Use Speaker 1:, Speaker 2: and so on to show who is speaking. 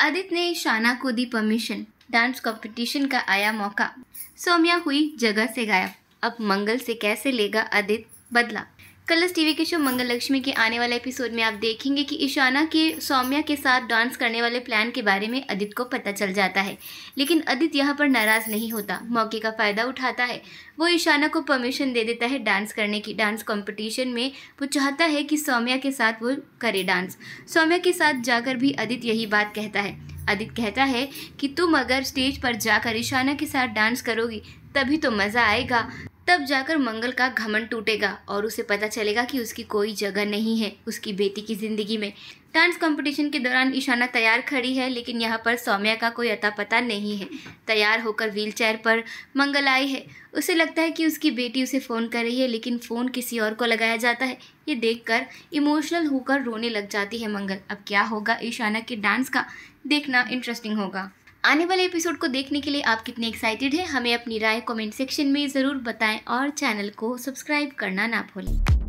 Speaker 1: आदित्य ने शाना को दी परमिशन डांस कंपटीशन का आया मौका सोम्या हुई जगह से गायब अब मंगल से कैसे लेगा आदित्य बदला कलर्स टीवी के शो मंगल लक्ष्मी के आने वाले एपिसोड में आप देखेंगे कि ईशाना के सौम्या के साथ डांस करने वाले प्लान के बारे में अदित को पता चल जाता है लेकिन अदित यहाँ पर नाराज़ नहीं होता मौके का फ़ायदा उठाता है वो ईशाना को परमिशन दे देता है डांस करने की डांस कॉम्पिटिशन में वो चाहता है कि सौम्या के साथ वो करे डांस सौम्या के साथ जाकर भी अदित यही बात कहता है अदित कहता है कि तुम अगर स्टेज पर जाकर ईशाना के साथ डांस करोगी तभी तो मज़ा आएगा तब जाकर मंगल का घमन टूटेगा और उसे पता चलेगा कि उसकी कोई जगह नहीं है उसकी बेटी की ज़िंदगी में डांस कंपटीशन के दौरान ईशाना तैयार खड़ी है लेकिन यहाँ पर सौम्या का कोई अता पता नहीं है तैयार होकर व्हीलचेयर पर मंगल आई है उसे लगता है कि उसकी बेटी उसे फ़ोन कर रही है लेकिन फ़ोन किसी और को लगाया जाता है ये देखकर इमोशनल होकर रोने लग जाती है मंगल अब क्या होगा ईशाना के डांस का देखना इंटरेस्टिंग होगा आने वाले एपिसोड को देखने के लिए आप कितने एक्साइटेड हैं हमें अपनी राय कमेंट सेक्शन में ज़रूर बताएं और चैनल को सब्सक्राइब करना ना भूलें